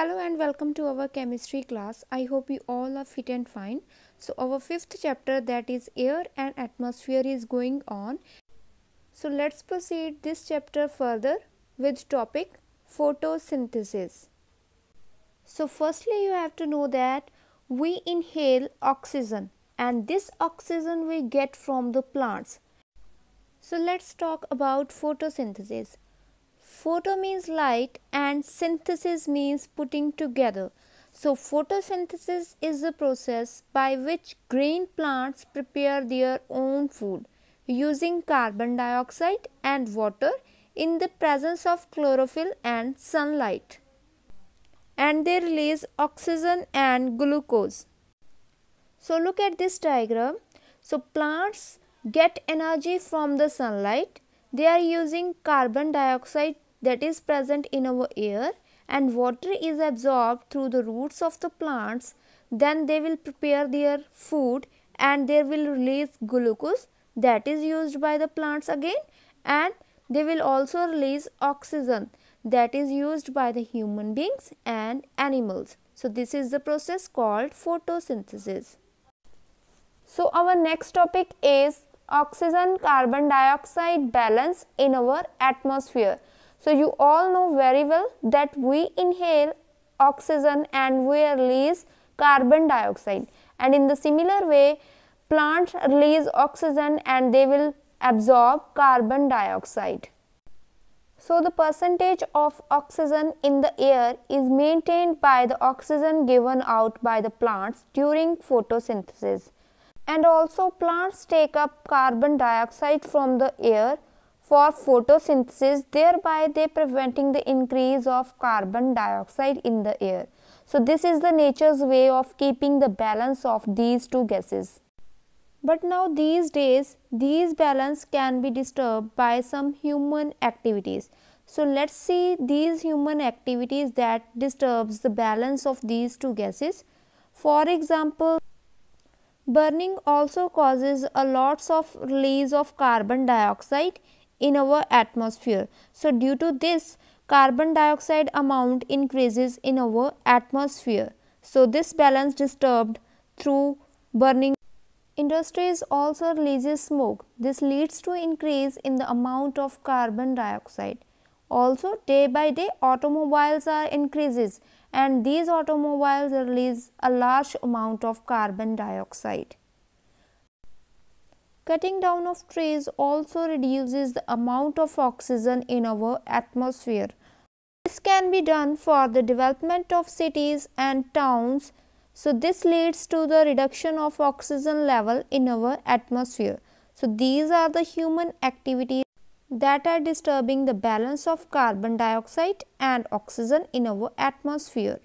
Hello and welcome to our chemistry class. I hope you all are fit and fine. So our fifth chapter that is air and atmosphere is going on. So let's proceed this chapter further with topic photosynthesis. So firstly you have to know that we inhale oxygen and this oxygen we get from the plants. So let's talk about photosynthesis. Photo means light and synthesis means putting together. So photosynthesis is the process by which green plants prepare their own food using carbon dioxide and water in the presence of chlorophyll and sunlight. And they release oxygen and glucose. So look at this diagram. So plants get energy from the sunlight. They are using carbon dioxide that is present in our air and water is absorbed through the roots of the plants, then they will prepare their food and they will release glucose that is used by the plants again and they will also release oxygen that is used by the human beings and animals. So, this is the process called photosynthesis. So, our next topic is oxygen carbon dioxide balance in our atmosphere. So you all know very well that we inhale oxygen and we release carbon dioxide and in the similar way plants release oxygen and they will absorb carbon dioxide. So the percentage of oxygen in the air is maintained by the oxygen given out by the plants during photosynthesis. And also plants take up carbon dioxide from the air for photosynthesis thereby they preventing the increase of carbon dioxide in the air. So this is the nature's way of keeping the balance of these two gases. But now these days these balance can be disturbed by some human activities. So let's see these human activities that disturbs the balance of these two gases. For example, burning also causes a lots of release of carbon dioxide in our atmosphere. So, due to this carbon dioxide amount increases in our atmosphere. So, this balance disturbed through burning. Industries also releases smoke. This leads to increase in the amount of carbon dioxide. Also, day by day automobiles are increases and these automobiles release a large amount of carbon dioxide. Cutting down of trees also reduces the amount of oxygen in our atmosphere. This can be done for the development of cities and towns. So, this leads to the reduction of oxygen level in our atmosphere. So, these are the human activities that are disturbing the balance of carbon dioxide and oxygen in our atmosphere.